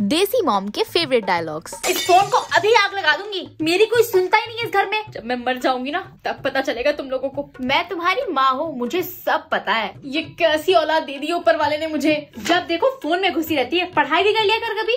देसी मॉम के favourite dialogues इस फोन को अभी आग लगा दूंगी मेरी कोई सुनता ही नहीं है इस घर में जब मैं मर जाऊंगी ना तब पता चलेगा तुम लोगों को मैं तुम्हारी माँ हूँ मुझे सब पता है ये कैसी औलाद दे दी ऊपर वाले ने मुझे जब देखो फोन में घुसी रहती है पढ़ाई भी कर लिया कर कभी